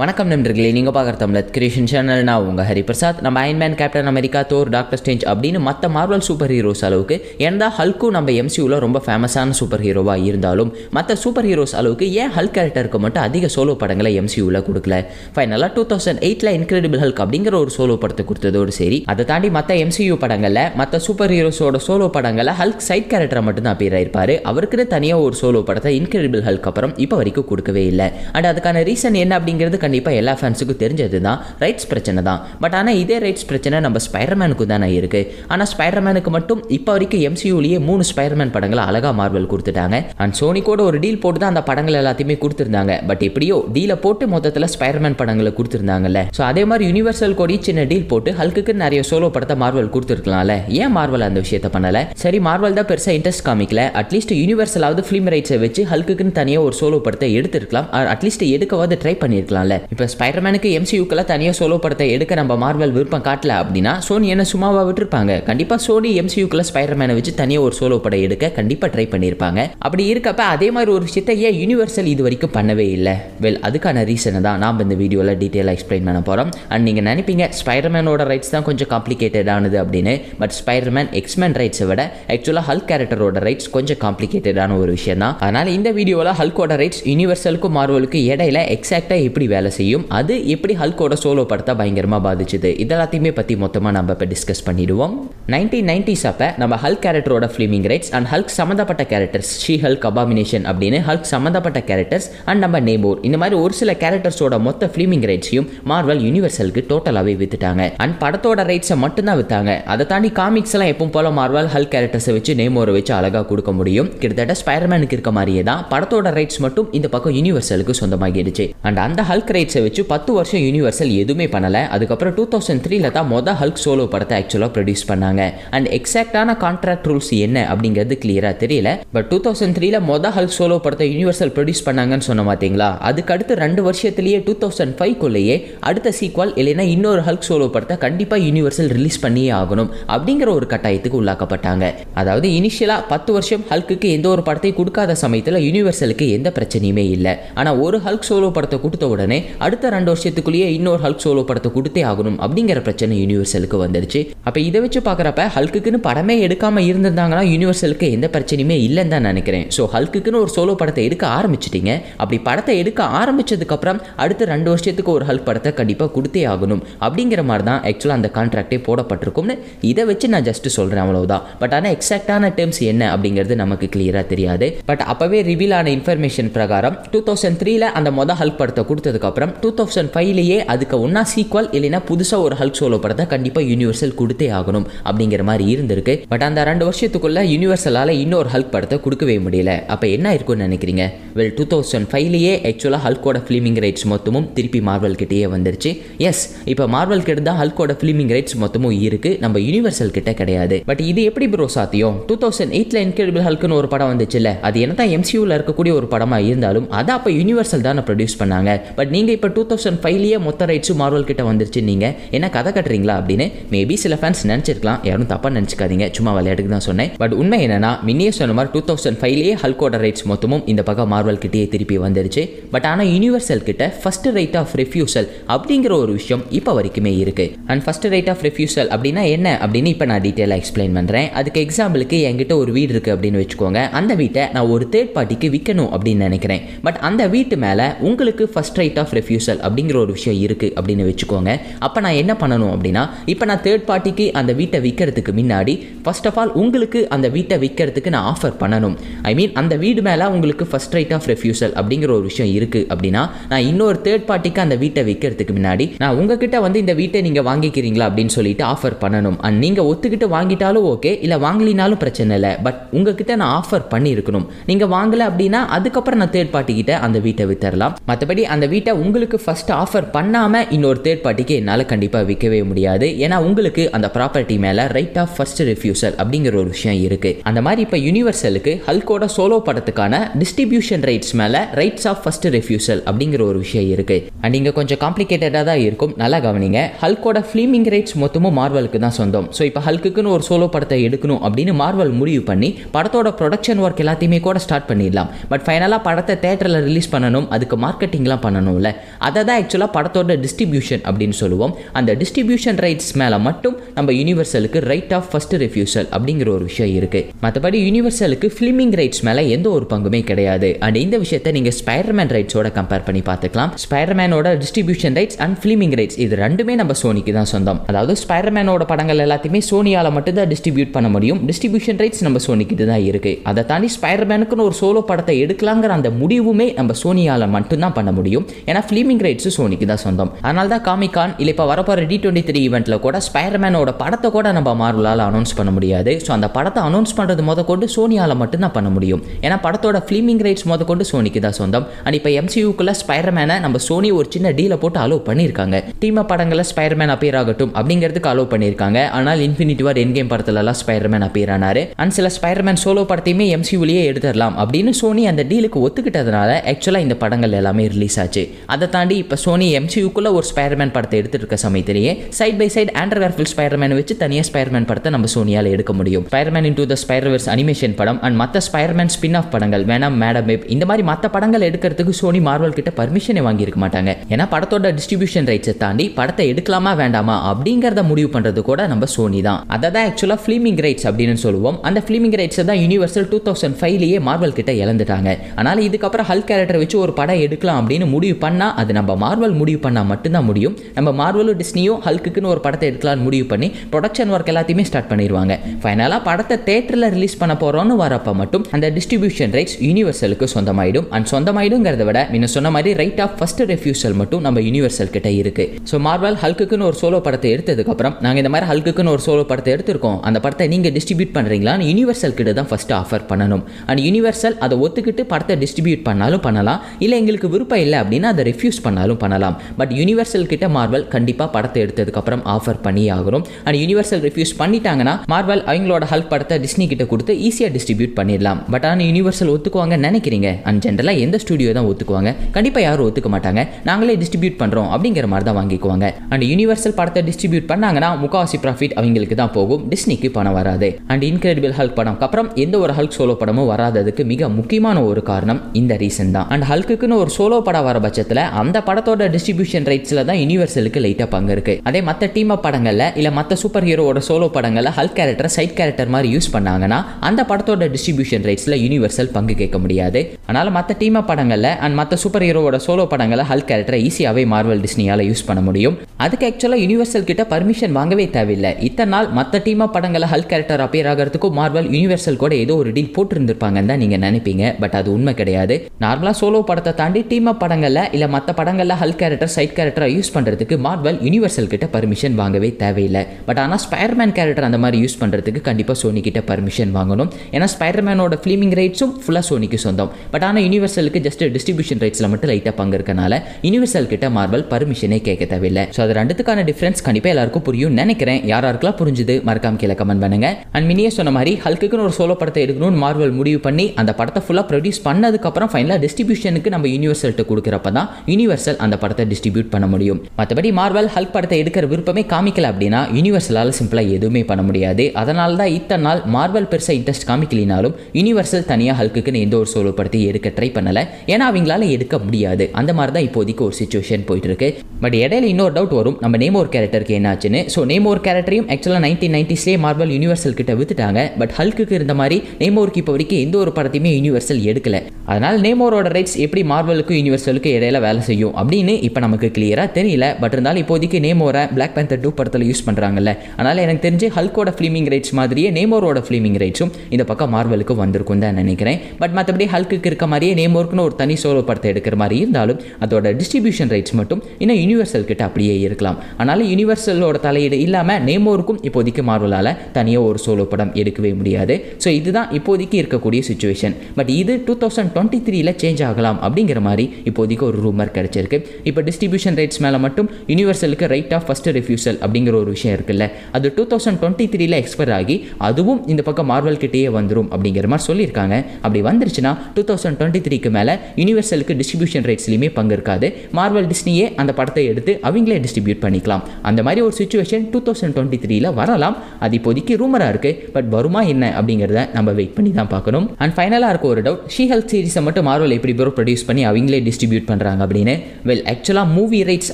வணக்கம் நண்பர்களே நீங்கள் பார்க்குற தமிழ் கிரியேஷன் சேனல் நான் உங்கள் ஹரிபிரசாத் நம்ம Iron Man Captain America Thor Doctor Strange அப்படின்னு மற்ற மார்வல் சூப்பர் ஹீரோஸ் அளவுக்கு ஏன்னா ஹல்க்கும் நம்ம எம்சியூவில் ரொம்ப ஃபேமஸான சூப்பர் ஹீரோவாக இருந்தாலும் மற்ற சூப்பர் ஹீரோஸ் அளவுக்கு ஏன் ஹல்க் கேரக்டருக்கு மட்டும் அதிக சோலோ படங்களை எம்சியூவில் கொடுக்கல ஃபைனலாக டூ தௌசண்ட் எயிட்டில் இன்க்ரெடிபிள் ஹல்க் அப்படிங்கிற ஒரு சோலோ படத்தை கொடுத்ததோடு சரி அதை தாண்டி மற்ற எம்சியூ படங்களில் மற்ற சூப்பர் ஹீரோஸோட சோலோ படங்களில் ஹல்க் சைட் கேரக்டரை மட்டும்தான் அப்பீர் ஆயிருப்பார் அவருக்குன்னு தனியாக ஒரு சோலோ படத்தை இன்க்ரெடிபிள் ஹல்க் அப்புறம் இப்போ வரைக்கும் கொடுக்கவே இல்லை அண்ட் அதுக்கான ரீசன் என்ன அப்படிங்கிறது கண்டிப்பாக எல்லா ஃபேன்ஸுக்கும் தெரிஞ்சது தான் ரைட்ஸ் பிரச்சனை தான் பட் ஆனால் இதே ரைட்ஸ் பிரச்சனை நம்ம ஸ்பைடர்மேனுக்கு தானே இருக்குது ஆனால் ஸ்பைடர்மேனுக்கு மட்டும் இப்போ வரைக்கும் எம்சியூலேயே மூணு ஸ்பைடர்மேன் படங்களை அழகாக மார்வல் கொடுத்துட்டாங்க அண்ட் சோனி கூட ஒரு டீல் போட்டு தான் அந்த படங்கள் எல்லாத்தையுமே கொடுத்துருந்தாங்க பட் எப்படியோ டீலை போட்டு மொத்தத்தில் ஸ்பைடர்மேன் படங்களை கொடுத்துருந்தாங்கல்ல ஸோ அதே மாதிரி யூனிவர்சல் கோடி சின்ன டீல் போட்டு ஹல்குக்கு நிறைய சோலோ படத்தை மார்வல் கொடுத்துருக்கலாம்ல ஏன் மார்வல் அந்த விஷயத்த பண்ணல சரி மார்வல் தான் பெருசாக இன்ட்ரெஸ்ட் காமிக்கல அட்லீஸ்ட் யூனிவர்சலாவது ஃபிலிம் ரைட்ஸை வச்சு ஹல்குக்குன்னு தனியாக ஒரு சோலோ படத்தை எடுத்திருக்கலாம் அட்லீஸ்ட் எடுக்கவாவது ட்ரை பண்ணியிருக்கலாம் பண்ணல இப்போ ஸ்பைடர்மேனுக்கு எம்சியூக்கெல்லாம் தனியாக சோலோ படத்தை எடுக்க நம்ம மார்வல் விருப்பம் காட்டல அப்படின்னா சோனி என்ன சும்மாவா விட்டுருப்பாங்க கண்டிப்பாக சோனி எம்சியூக்கில் ஸ்பைடர்மேனை வச்சு தனியாக ஒரு சோலோ படம் எடுக்க கண்டிப்பாக ட்ரை பண்ணியிருப்பாங்க அப்படி இருக்கப்ப அதே மாதிரி ஒரு விஷயத்தை ஏன் யூனிவர்சல் இது வரைக்கும் பண்ணவே இல்லை வெல் அதுக்கான ரீசனை தான் நாம் இந்த வீடியோவில் டீட்டெயிலாக எக்ஸ்பிளைன் பண்ண போகிறோம் அண்ட் நீங்கள் நினைப்பீங்க ஸ்பைடர்மேனோட ரைட்ஸ் தான் கொஞ்சம் காம்ப்ளிகேட்டட் ஆனது அப்படின்னு பட் ஸ்பைடர்மேன் எக்ஸ்மேன் ரைட்ஸை விட ஆக்சுவலாக ஹல்க் கேரக்டரோட ரைட்ஸ் கொஞ்சம் காம்ப்ளிகேட்டடான ஒரு விஷயம் தான் அதனால் இந்த வீடியோவில் ஹல்கோட ரைட்ஸ் யூனிவர்சலுக்கும் மார்வலுக்கும் இடையில எக்ஸாக்டாக எப்படி வேறு வேலை செய்யும் அது எப்படி ஹல்கோட சோலோ படத்தை பயங்கரமாக பாதிச்சுது இதெல்லாத்தையுமே பற்றி மொத்தமாக நம்ம இப்போ டிஸ்கஸ் பண்ணிடுவோம் நைன்டீன் நைன்டிஸ் அப்போ நம்ம ஹல்க் கேரக்டரோட ஃபிலிமிங் ரைட்ஸ் அண்ட் ஹல்க் சம்மந்தப்பட்ட கேரக்டர்ஸ் ஷீ ஹல்க் அபாமினேஷன் அப்படின்னு ஹல்க் சம்மந்தப்பட்ட கேரக்டர்ஸ் அண்ட் நம்ம நேபோர் இந்த மாதிரி ஒரு சில கேரக்டர்ஸோட மொத்த ஃபிலிமிங் ரைட்ஸையும் மார்வல் யூனிவர்சலுக்கு டோட்டலாகவே வித்துட்டாங்க அண்ட் படத்தோட ரைட்ஸை மட்டும்தான் வித்தாங்க அதை தாண்டி காமிக்ஸ் எல்லாம் எப்பவும் போல மார்வல் ஹல்க் கேரக்டர்ஸை வச்சு நேமோரை வச்சு அழகாக கொடுக்க முடியும் கிட்டத்தட்ட ஸ்பைடர்மேனுக்கு இருக்க மாதிரியே தான் படத்தோட ரைட்ஸ் மட்டும் இந்த பக்கம் யூனிவர்சலுக்கு சொந்தமாகிடுச்சு அண்ட் அந்த ஹல்க் ரேட்ஸை ரைட்ஸை வச்சு பத்து வருஷம் யூனிவர்சல் எதுவுமே பண்ணலை அதுக்கப்புறம் டூ தௌசண்ட் த்ரீல தான் மொதல் ஹல்க் சோலோ படத்தை ஆக்சுவலாக ப்ரொடியூஸ் பண்ணாங்க அண்ட் எக்ஸாக்டான கான்ட்ராக்ட் ரூல்ஸ் என்ன அப்படிங்கிறது கிளியராக தெரியல பட் டூ தௌசண்ட் த்ரீல மொதல் ஹல்க் சோலோ படத்தை யூனிவர்சல் ப்ரொடியூஸ் பண்ணாங்கன்னு சொன்ன பார்த்தீங்களா அதுக்கு அடுத்து ரெண்டு வருஷத்துலேயே டூ தௌசண்ட் ஃபைவ்க்குள்ளேயே அடுத்த சீக்வல் இல்லைன்னா இன்னொரு ஹல்க் சோலோ படத்தை கண்டிப்பாக யூனிவர்சல் ரிலீஸ் பண்ணியே ஆகணும் அப்படிங்கிற ஒரு கட்டாயத்துக்கு உள்ளாக்கப்பட்டாங்க அதாவது இனிஷியலாக பத்து வருஷம் ஹல்க்கு எந்த ஒரு படத்தையும் கொடுக்காத சமயத்தில் யூனிவர்சலுக்கு எந்த பிரச்சனையுமே இல்லை ஆனால் ஒரு ஹல்க் சோலோ படத்தை கொடுத்த உடனே அடுத்த ரெண்டு வருஷத்துக்குள்ளேயே இன்னொரு ஹல்க் சோலோ படத்தை கொடுத்தே ஆகணும் அப்படிங்கிற பிரச்சனை யூனிவர்சலுக்கு வந்துருச்சு அப்போ இதை வச்சு பார்க்குறப்ப ஹல்குக்குன்னு படமே எடுக்காம இருந்திருந்தாங்கன்னா யூனிவர்சலுக்கு எந்த பிரச்சனையுமே இல்லைன்னு தான் நினைக்கிறேன் ஸோ ஹல்குக்குன்னு ஒரு சோலோ படத்தை எடுக்க ஆரம்பிச்சிட்டிங்க அப்படி படத்தை எடுக்க ஆரம்பிச்சதுக்கப்புறம் அடுத்த ரெண்டு வருஷத்துக்கு ஒரு ஹல்க் படத்தை கண்டிப்பாக கொடுத்தே ஆகணும் அப்படிங்கிற மாதிரி தான் ஆக்சுவலாக அந்த கான்ட்ராக்டே போடப்பட்டிருக்கும்னு இதை வச்சு நான் ஜஸ்ட் சொல்கிறேன் அவ்வளோதான் பட் ஆனால் எக்ஸாக்டான டேர்ம்ஸ் என்ன அப்படிங்கிறது நமக்கு கிளியராக தெரியாது பட் அப்போவே ரிவீல் ஆன இன்ஃபர்மேஷன் பிரகாரம் டூ தௌசண்ட் த்ரீல அந்த மொதல் ஹல்க் படத்தை கொடுத்ததுக்கு அதுக்கப்புறம் டூ தௌசண்ட் ஃபைவ்லேயே அதுக்கு ஒன்றா சீக்வல் இல்லைனா புதுசாக ஒரு ஹல்க் சோலோ படத்தை கண்டிப்பாக யூனிவர்சல் கொடுத்தே ஆகணும் அப்படிங்கிற மாதிரி இருந்திருக்கு பட் அந்த ரெண்டு வருஷத்துக்குள்ள யூனிவர்சலால் இன்னொரு ஹல்க் படத்தை கொடுக்கவே முடியல அப்போ என்ன இருக்கும்னு நினைக்கிறீங்க வெல் டூ தௌசண்ட் ஃபைவ்லேயே ஆக்சுவலாக ஹல்கோட ஃபிலிமிங் ரைட்ஸ் மொத்தமும் திருப்பி மார்வல் கிட்டேயே வந்துருச்சு எஸ் இப்போ மார்வல் கிட்ட தான் ஹல்கோட ஃபிலிமிங் ரைட்ஸ் மொத்தமும் இருக்கு நம்ம யூனிவர்சல் கிட்ட கிடையாது பட் இது எப்படி ப்ரோ சாத்தியம் டூ தௌசண்ட் எயிட்ல இன்கிரெடிபிள் ஹல்க்னு ஒரு படம் வந்துச்சுல்ல அது என்ன தான் எம்சியூவில் இருக்கக்கூடிய ஒரு படமாக இருந்தாலும் அதை அப்போ யூனிவர்சல் தான் ப்ரொடியூஸ் பண்ணாங்க பட் நீ நீங்கள் இப்போ டூ தௌசண்ட் ஃபைவ்லேயே மொத்த ரைட்ஸும் மார்வல் கிட்ட வந்துருச்சு நீங்கள் என்ன கதை கட்டுறீங்களா அப்படின்னு மேபி சில ஃபேன்ஸ் நினச்சிருக்கலாம் யாரும் தப்பாக நினச்சிக்காதீங்க சும்மா விளையாட்டுக்கு தான் சொன்னேன் பட் உண்மை என்னன்னா மின்னியே சொன்ன மாதிரி டூ தௌசண்ட் ஃபைவ்லேயே ஹல்கோட ரைட்ஸ் மொத்தமும் இந்த பக்கம் மார்வல் கிட்டேயே திருப்பி வந்துருச்சு பட் ஆனால் யூனிவர்சல் கிட்ட ஃபர்ஸ்ட் ரைட் ஆஃப் ரெஃப்யூசல் அப்படிங்கிற ஒரு விஷயம் இப்போ வரைக்குமே இருக்கு and first right of refusal அப்படின்னா என்ன அப்படின்னு இப்போ நான் டீட்டெயிலாக எக்ஸ்பிளைன் பண்ணுறேன் அதுக்கு எக்ஸாம்பிளுக்கு என்கிட்ட ஒரு வீடு இருக்குது அப்படின்னு வச்சுக்கோங்க அந்த வீட்டை நான் ஒரு தேர்ட் பார்ட்டிக்கு விற்கணும் அப்படின்னு நினைக்கிறேன் பட் அந்த வீட்டு மேலே உங்களுக்கு first right of of refusal அப்படிங்கிற ஒரு விஷயம் இருக்குது அப்படின்னு வச்சுக்கோங்க அப்போ நான் என்ன பண்ணணும் அப்படின்னா இப்போ நான் தேர்ட் பார்ட்டிக்கு அந்த வீட்டை விற்கிறதுக்கு முன்னாடி ஃபர்ஸ்ட் ஆஃப் ஆல் உங்களுக்கு அந்த வீட்டை விற்கிறதுக்கு நான் ஆஃபர் பண்ணணும் ஐ மீன் அந்த வீடு மேலே உங்களுக்கு ஃபஸ்ட் ரைட் ஆஃப் ரெஃப்யூசல் அப்படிங்கிற ஒரு விஷயம் இருக்குது அப்படின்னா நான் இன்னொரு தேர்ட் பார்ட்டிக்கு அந்த வீட்டை விற்கிறதுக்கு முன்னாடி நான் உங்ககிட்ட வந்து இந்த வீட்டை நீங்கள் வாங்கிக்கிறீங்களா அப்படின்னு சொல்லிட்டு ஆஃபர் பண்ணணும் அண்ட் நீங்கள் ஒத்துக்கிட்டு வாங்கிட்டாலும் ஓகே இல்லை வாங்கலினாலும் பிரச்சனை இல்லை பட் உங்ககிட்ட நான் ஆஃபர் பண்ணியிருக்கணும் நீங்கள் வாங்கலை அப்படின்னா அதுக்கப்புறம் நான் தேர்ட் பார்ட்டி கிட்ட அந்த வீட்டை வித்தரலாம் மற்றபடி அந்த வீட்டை உங்களுக்கு ஃபஸ்ட் ஆஃபர் பண்ணாமல் இன்னொரு தேர்ட் பார்ட்டிக்கு என்னால் கண்டிப்பாக விற்கவே முடியாது ஏன்னா உங்களுக்கு அந்த ப்ராப்பர்ட்டி மேலே ரைட் ஆஃப் ஃபர்ஸ்ட் ரிஃப்யூசல் அப்படிங்கிற ஒரு விஷயம் இருக்குது அந்த மாதிரி இப்போ யூனிவர்சலுக்கு ஹல்கோட சோலோ படத்துக்கான டிஸ்ட்ரிபியூஷன் ரைட்ஸ் மேலே ரைட்ஸ் ஆஃப் ஃபர்ஸ்ட் ரிஃப்யூசல் அப்படிங்கிற ஒரு விஷயம் இருக்குது அண்ட் இங்கே கொஞ்சம் காம்ப்ளிகேட்டடாக தான் இருக்கும் நல்லா கவனிங்க ஹல்கோட ஃபிலிமிங் ரைட்ஸ் மொத்தமும் மார்வலுக்கு தான் சொந்தம் ஸோ இப்போ ஹல்க்குன்னு ஒரு சோலோ படத்தை எடுக்கணும் அப்படின்னு மார்வல் முடிவு பண்ணி படத்தோட ப்ரொடக்ஷன் ஒர்க் எல்லாத்தையுமே கூட ஸ்டார்ட் பண்ணிடலாம் பட் ஃபைனலாக படத்தை தேட்டரில் ரிலீஸ் பண்ணணும் அதுக்கு மார்க்கெட்டிங்லாம் பண்ணணும்ல சொல்லுவாங்கல்ல அதை தான் ஆக்சுவலாக படத்தோட டிஸ்ட்ரிபியூஷன் அப்படின்னு சொல்லுவோம் அந்த டிஸ்ட்ரிபியூஷன் ரைட்ஸ் மேலே மட்டும் நம்ம யூனிவர்சலுக்கு ரைட் ஆஃப் ஃபர்ஸ்ட் ரெஃப்யூசல் அப்படிங்கிற ஒரு விஷயம் இருக்குது மற்றபடி யூனிவர்சலுக்கு ஃபிலிமிங் ரைட்ஸ் மேலே எந்த ஒரு பங்குமே கிடையாது அண்ட் இந்த விஷயத்தை நீங்கள் ஸ்பைடர்மேன் ரைட்ஸோட கம்பேர் பண்ணி பார்த்துக்கலாம் ஸ்பைடர்மேனோட distribution rights and filming rights இது ரெண்டுமே நம்ம சோனிக்கு தான் சொந்தம் அதாவது ஸ்பைடர்மேனோட படங்கள் எல்லாத்தையுமே சோனியால் மட்டும்தான் டிஸ்ட்ரிபியூட் பண்ண முடியும் டிஸ்ட்ரிபியூஷன் ரைட்ஸ் நம்ம சோனிக்கிட்ட தான் இருக்குது அதை தாண்டி ஸ்பைடர்மேனுக்குன்னு ஒரு சோலோ படத்தை எடுக்கலாங்கிற அந்த முடிவுமே நம்ம சோனியால் மட்டும்தான் பண்ண முடியும் ஏன்னா ஃபிலிமிங் ரைட்ஸ் சோனிக்கு தான் சொந்தம் அதனால தான் காமிகான் இல்லை இப்போ வரப்போகிற டி டுவெண்ட்டி த்ரீ ஈவெண்ட்டில் கூட ஸ்பைடர்மேனோட படத்தை கூட நம்ம மார்வலால் அனௌன்ஸ் பண்ண முடியாது ஸோ அந்த படத்தை அனௌன்ஸ் பண்ணுறது முத கொண்டு சோனியால் மட்டும்தான் பண்ண முடியும் ஏன்னா படத்தோட ஃபிலிமிங் ரைட்ஸ் முத கொண்டு சோனிக்கு தான் சொந்தம் அண்ட் இப்போ எம்சியூக்குள்ள ஸ்பைடர்மேனை நம்ம சோனி ஒரு சின்ன டீலை போட்டு அலோவ் பண்ணியிருக்காங்க டீம படங்களில் ஸ்பைடர்மேன் அப்பியர் ஆகட்டும் அப்படிங்கிறதுக்கு அலோவ் பண்ணியிருக்காங்க ஆனால் இன்ஃபினிட்டி வார் என் கேம் படத்துலலாம் ஸ்பைடர்மேன் அப்பியர் ஆனார் அண்ட் சில ஸ்பைடர்மேன் சோலோ படத்தையுமே எம்சியூலேயே எடுத்துடலாம் அப்படின்னு சோனி அந்த டீலுக்கு ஒத்துக்கிட்டதுனால ஆக்சுவலாக இந்த படங்கள் எல்லாமே ரிலீஸ் ஆச்சு அதை தாண்டி இப்போ சோனி எம்சியூக்குள்ள ஒரு ஸ்பைர்மேன் படத்தை எடுத்துட்டு இருக்க சமயத்திலேயே side by side Andrew Garfield Spiderman வச்சு தனியாக ஸ்பைர்மேன் படத்தை நம்ம சோனியால் எடுக்க முடியும் Spiderman into the Spiderverse animation படம் அண்ட் மற்ற ஸ்பைர்மேன் ஸ்பின் ஆஃப் படங்கள் வேணாம் மேடம் மேப் இந்த மாதிரி மற்ற படங்கள் எடுக்கிறதுக்கு சோனி மார்வல் கிட்ட பர்மிஷனை வாங்கியிருக்க மாட்டாங்க ஏன்னா படத்தோட டிஸ்ட்ரிபியூஷன் ரைட்ஸை தாண்டி படத்தை எடுக்கலாமா வேண்டாமா அப்படிங்கிறத முடிவு பண்ணுறது கூட நம்ம சோனி தான் அதை தான் ஆக்சுவலாக ஃபிலிமிங் ரைட்ஸ் அப்படின்னு சொல்லுவோம் அந்த ஃபிலிமிங் ரைட்ஸை தான் யூனிவர்சல் டூ தௌசண்ட் ஃபைவ்லேயே மார்வல் கிட்ட இழந்துட்டாங்க ஆனால் இதுக்கப்புறம் ஹல் கேரக்டர் வச்சு ஒரு படம் எடுக்கலாம் அப்படின்னு முடிவு பண்ணால் அது நம்ம மார்வல் முடிவு பண்ணால் மட்டும்தான் முடியும் நம்ம மார்வலும் டிஸ்னியும் ஹல்க்குன்னு ஒரு படத்தை எடுக்கலாம்னு முடிவு பண்ணி ப்ரொடக்ஷன் ஒர்க் எல்லாத்தையுமே ஸ்டார்ட் பண்ணிடுவாங்க ஃபைனலாக படத்தை தேட்டரில் ரிலீஸ் பண்ண போகிறோன்னு வரப்போ மட்டும் அந்த டிஸ்ட்ரிபியூஷன் ரைட்ஸ் யூனிவர்சலுக்கு சொந்தமாயிடும் அண்ட் சொந்தமாயிடுங்கிறத விட நீங்கள் சொன்ன மாதிரி ரைட் ஆஃப் ஃபர்ஸ்ட் ரெஃப்யூசல் மட்டும் நம்ம யூனிவர்சல் கிட்ட இருக்குது ஸோ மார்வல் ஹல்க்குன்னு ஒரு சோலோ படத்தை எடுத்ததுக்கப்புறம் நாங்கள் இந்த மாதிரி ஹல்க்குன்னு ஒரு சோலோ படத்தை எடுத்திருக்கோம் அந்த படத்தை நீங்கள் டிஸ்ட்ரிபியூட் பண்ணுறீங்களான்னு யூனிவர்சல் கிட்ட தான் ஃபர்ஸ்ட் ஆஃபர் பண்ணணும் அண்ட் யூனிவர்சல் அதை ஒத்துக்கிட்டு படத்தை டிஸ்ட்ரிபியூட் பண்ணாலும் பண்ணலாம் இல்லை எங்களுக்கு விருப்பம் இல்லை அப்படின்னா அதை ரெஃப்யூஸ் பண்ணாலும் பண்ணலாம் பட் யூனிவர்சல் கிட்ட மார்வல் கண்டிப்பாக படத்தை எடுத்ததுக்கப்புறம் ஆஃபர் பண்ணி ஆகணும் அண்ட் யூனிவர்சல் ரெஃப்யூஸ் பண்ணிட்டாங்கன்னா மார்வல் அவங்களோட ஹல்க் படத்தை டிஸ்னி கிட்ட கொடுத்து ஈஸியாக டிஸ்ட்ரிபியூட் பண்ணிடலாம் பட் ஆனால் யூனிவர்சல் ஒத்துக்குவாங்க நினைக்கிறீங்க அண்ட் ஜென்ரலாக எந்த ஸ்டுடியோ தான் ஒத்துக்குவாங்க கண்டிப்பாக யாரும் ஒத்துக்க மாட்டாங்க நாங்களே டிஸ்ட்ரிபியூட் பண்ணுறோம் அப்படிங்கிற மாதிரி தான் வாங்கிக்குவாங்க அண்ட் யூனிவர்சல் படத்தை டிஸ்ட்ரிபியூட் பண்ணாங்கன்னா முக்காவாசி ப்ராஃபிட் அவங்களுக்கு தான் போகும் டிஸ்னிக்கு பணம் வராது அண்ட் இன்கிரெடிபிள் ஹல்க் படம் அப்புறம் எந்த ஒரு ஹல்க் சோலோ படமும் வராததுக்கு மிக முக்கியமான ஒரு காரணம் இந்த ரீசன் தான் அண்ட் ஹல்க்குன்னு ஒரு சோலோ படம் வர பட்சத்தில் பட்சத்தில் அந்த படத்தோட டிஸ்ட்ரிபியூஷன் ரைட்ஸில் தான் யூனிவர்சலுக்கு லைட்டாக பங்கு இருக்கு அதே மற்ற டீம் அப் படங்களில் இல்லை மற்ற சூப்பர் ஹீரோவோட சோலோ படங்களில் ஹல் கேரக்டர் சைட் கேரக்டர் மாதிரி யூஸ் பண்ணாங்கன்னா அந்த படத்தோட டிஸ்ட்ரிபியூஷன் ரைட்ஸில் யூனிவர்சல் பங்கு கேட்க முடியாது அதனால் மற்ற டீம் அப் படங்களில் அண்ட் மற்ற சூப்பர் ஹீரோவோட சோலோ படங்களை ஹல் கேரக்டர் ஈஸியாகவே மார்வல் டிஸ்னியால் யூஸ் பண்ண முடியும் அதுக்கு ஆக்சுவலாக யூனிவர்சல் கிட்ட பர்மிஷன் வாங்கவே தேவையில்லை இத்தனை நாள் மற்ற டீம் அப் படங்களில் ஹல் கேரக்டர் அப்பியர் ஆகிறதுக்கும் மார்வல் யூனிவர்சல் கூட ஏதோ ஒரு டீல் போட்டிருந்திருப்பாங்கன்னு தான் நீங்கள் நினைப்பீங்க பட் அது உண்மை கிடையாது நார்மலாக சோலோ படத்தை தாண்டி டீம் அப் படங்களில் இல்லை மற்ற படங்களில் ஹல் கேரக்டர் சைட் கேரக்டரை யூஸ் பண்ணுறதுக்கு மார்வல் யூனிவர்சல் கிட்ட பர்மிஷன் வாங்கவே தேவையில்லை பட் ஆனால் ஸ்பைடர்மேன் கேரக்டர் அந்த மாதிரி யூஸ் பண்ணுறதுக்கு கண்டிப்பாக சோனி கிட்ட பர்மிஷன் வாங்கணும் ஏன்னா ஸ்பைர்மேனோட ஃபிலிமிங் ரைட்ஸும் ஃபுல்லாக சோனிக்கு சொந்தம் பட் ஆனால் யூனிவர்சலுக்கு ஜஸ்ட் டிஸ்ட்ரிபியூஷன் ரைட்ஸில் மட்டும் லைட்டாக பங்கு இருக்கனால யூனிவர்சல் கிட்ட மார்வல் பர்மிஷனே கேட்க தேவையில்லை ஸோ அது ரெண்டுத்துக்கான டிஃபரன்ஸ் கண்டிப்பாக எல்லாருக்கும் புரியும் நினைக்கிறேன் யாராருக்கெல்லாம் புரிஞ்சுது மறக்காம கீழே கமெண்ட் பண்ணுங்க அண்ட் மினியே சொன்ன மாதிரி ஹல்க்குன்னு ஒரு சோலோ படத்தை எடுக்கணும்னு மார்வல் முடிவு பண்ணி அந்த படத்தை ஃபுல்லாக ப்ரொடியூஸ் பண்ணதுக்கப்புறம் ஃபைனலாக டிஸ்ட்ரிபியூஷனுக்கு நம்ம யூனிவர்சல்கிட்ட கொடுக்குறப்ப தான் யூனிவர்சல் அந்த படத்தை டிஸ்ட்ரிபியூட் பண்ண முடியும் மற்றபடி மார்வல் ஹல்க் படத்தை எடுக்கிற விருப்பமே காமிக்கல அப்படின்னா யூனிவர்சலால் சிம்பிளாக எதுவுமே பண்ண முடியாது அதனால தான் இத்தனை நாள் மார்வல் பெருசாக இன்ட்ரெஸ்ட் காமிக்கலினாலும் யூனிவர்சல் தனியாக ஹல்க்குன்னு எந்த ஒரு சோழ படத்தை எடுக்க ட்ரை பண்ணலை ஏன்னா அவங்களால எடுக்க முடியாது அந்த மாதிரி தான் இப்போதைக்கு ஒரு சுச்சுவேஷன் போயிட்டு இருக்கு பட் இடையில இன்னொரு டவுட் வரும் நம்ம நேம் ஒரு கேரக்டருக்கு என்னாச்சுன்னு ஸோ நேம் ஒரு கேரக்டரையும் ஆக்சுவலாக நைன்டீன் நைன்டிஸ்லேயே மார்வல் யூனிவர்சல் கிட்ட வித்துட்டாங்க பட் ஹல்க்கு இருந்த மாதிரி நேமோருக்கு இப்போ வரைக்கும் எந்த ஒரு படத்தையுமே யூனிவர்சல் எடுக்கல அதனால் நேமோரோட ரைட்ஸ் எப்படி மார்வலுக்கும் யூனிவர்சலுக்கும் இடையில வேலை செய்யும் அப்படின்னு இப்போ நமக்கு கிளியராக தெரியல பட் இருந்தாலும் இப்போதைக்கு நேமோரை பிளாக் பேந்தர் டூ படத்தில் யூஸ் பண்ணுறாங்கல்ல அதனால் எனக்கு தெரிஞ்சு ஹல்கோட ஃபிலிமிங் ரைட்ஸ் மாதிரியே நேமோரோட ஃபிலிமிங் ரைட்ஸும் இந்த பக்கம் மார்வலுக்கு வந்திருக்கும் தான் நினைக்கிறேன் பட் மற்றபடி ஹல்க்கு இருக்க மாதிரியே நேமோருக்குன்னு ஒரு தனி சோலோ படத்தை எடுக்கிற மாதிரி இருந்தாலும் அதோட டிஸ்ட்ரிபியூஷன் ரைட்ஸ் மட்டும் இன்னும் யூனிவர்சல் கிட்ட அப்படியே இருக்கலாம் அதனால் யூனிவர்சலோட தலையீடு இல்லாமல் நேமோருக்கும் இப்போதைக்கு மார்வலால் தனியாக ஒரு சோலோ படம் எடுக்கவே முடியாது ஸோ இதுதான் இப்போதைக்கு இருக்கக்கூடிய சுச்சுவேஷன் பட் இது டூ தௌசண்ட் டுவெண்ட்டி த்ரீல சேஞ்ச் ஆகலாம் அப்படிங்கிற மாதிரி இப்போதைக்கு ஒரு ரூமர் கிடைச்சிருக்கு இப்போ டிஸ்ட்ரிபியூஷன் ரைட்ஸ் மேலே மட்டும் யூனிவர்சலுக்கு ரைட் ஆஃப் ஃபஸ்ட்டு ரிஃப்யூசல் அப்படிங்கிற ஒரு விஷயம் இருக்குல்ல அது டூ தௌசண்ட் டுவெண்ட்டி த்ரீல எக்ஸ்பயர் ஆகி அதுவும் இந்த பக்கம் மார்வல் கிட்டேயே வந்துடும் அப்படிங்கிற மாதிரி சொல்லியிருக்காங்க அப்படி வந்துருச்சுன்னா டூ தௌசண்ட் டுவெண்ட்டி த்ரீக்கு மேலே யூனிவர்சலுக்கு டிஸ்ட்ரிபியூஷன் ரைட்ஸ்லையுமே பங்கு இருக்காது மார்வல் டிஸ்னியே அந்த படத்தை எடுத்து அவங்களே டிஸ்ட்ரிபியூட் பண்ணிக்கலாம் அந்த மாதிரி ஒரு சுச்சுவேஷன் டூ தௌசண்ட் டுவெண்ட்டி த்ரீல வரலாம் அது இப்போதைக்கு ரூமராக இருக்குது பட் வருமா என்ன அப்படிங்கிறத நம்ம வெயிட் பண்ணி தான் பார்க்கணும் அண்ட் ஃபைனலாக இருக்க ஒரு டவுட் ஷீ ஹெல்த் சீரிஸை மட்டும் மார்வல் எப்படி பேரும் ப்ரொடியூஸ் பண்ணி அவங்களே டிஸ்ட்ரிபியூட் பண்ணுறாங்க பண்ணுறாங்க அப்படின்னு வெல் ஆக்சுவலாக மூவி ரைட்ஸ்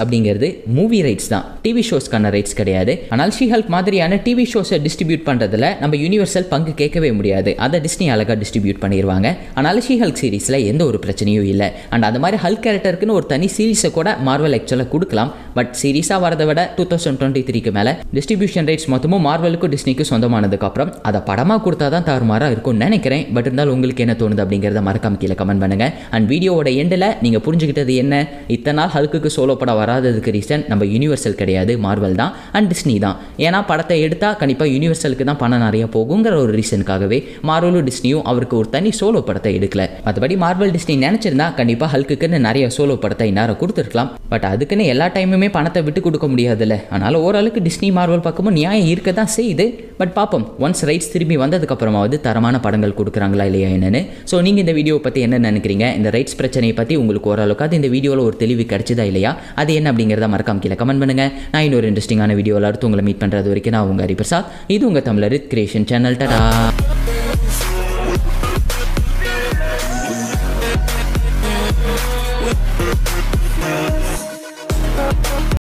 அப்படிங்கிறது மூவி ரைட்ஸ் தான் டிவி ஷோஸ்க்கான ரைட்ஸ் கிடையாது ஆனால் ஷி ஹல்க் மாதிரியான டிவி ஷோஸை டிஸ்ட்ரிபியூட் பண்ணுறதுல நம்ம யூனிவர்சல் பங்கு கேட்கவே முடியாது அதை டிஸ்னி அழகாக டிஸ்ட்ரிபியூட் பண்ணிடுவாங்க ஆனால் ஷீ ஹல்க் சீரீஸில் எந்த ஒரு பிரச்சனையும் இல்லை அண்ட் அந்த மாதிரி ஹல்க் கேரக்டருக்குன்னு ஒரு தனி சீரீஸை கூட மார்வல் ஆக்சுவலாக கொடுக்கலாம் பட் சீரீஸாக வரதை விட டூ தௌசண்ட் டுவெண்ட்டி த்ரீக்கு மேலே டிஸ்ட்ரிபியூஷன் ரைட்ஸ் மொத்தமும் மார்வலுக்கும் டிஸ்னிக்கும் சொந்தமானதுக்கப்புறம் அதை படமாக கொடுத்தா தான் தாறுமாறாக இருக்கும்னு நினைக்கிறேன் பட் இருந்தாலும் உங்களுக்கு என்ன தோணுது அப்படிங்கிறத மறக்காம கீழே கமெண்ட் பண்ணுங்கள் அண்ட் வீடியோவோட எண்டில் நீங்கள் புரிஞ்சுக்கிட்டு சொல்கிறது என்ன இத்தனை நாள் ஹல்க்குக்கு சோலோ படம் வராததுக்கு ரீசன் நம்ம யூனிவர்சல் கிடையாது மார்வல் தான் அண்ட் டிஸ்னி தான் ஏன்னா படத்தை எடுத்தால் கண்டிப்பாக யூனிவர்சலுக்கு தான் பணம் நிறைய போகுங்கிற ஒரு ரீசனுக்காகவே மார்வலும் டிஸ்னியும் அவருக்கு ஒரு தனி சோலோ படத்தை எடுக்கல மற்றபடி மார்வல் டிஸ்னி நினச்சிருந்தா கண்டிப்பாக ஹல்க்குக்குன்னு நிறைய சோலோ படத்தை இந்நேரம் கொடுத்துருக்கலாம் பட் அதுக்குன்னு எல்லா டைமுமே பணத்தை விட்டு கொடுக்க முடியாதுல்ல அதனால் ஓரளவுக்கு டிஸ்னி மார்வல் பக்கமும் நியாயம் இருக்க தான் செய்யுது பட் பார்ப்போம் ஒன்ஸ் ரைட்ஸ் திரும்பி வந்ததுக்கப்புறமாவது தரமான படங்கள் கொடுக்குறாங்களா இல்லையா என்னென்னு ஸோ நீங்கள் இந்த வீடியோ பற்றி என்ன நினைக்கிறீங்க இந்த ரைட்ஸ் பிரச்சனையை பற்றி உங்களுக்கு ஓரளவுக்கு அது உங்களுக்கு இந்த வீடியோவில் ஒரு தெளிவு கிடைச்சதா இல்லையா அது என்ன அப்படிங்கிறத மறக்காம கீழே கமெண்ட் பண்ணுங்கள் நான் இன்னொரு இன்ட்ரெஸ்டிங்கான வீடியோவில் அடுத்து உங்களை மீட் பண்ணுறது வரைக்கும் நான் உங்கள் ஹரிபிரசாத் இது உங்கள் தமிழர் கிரியேஷன் சேனல் டடா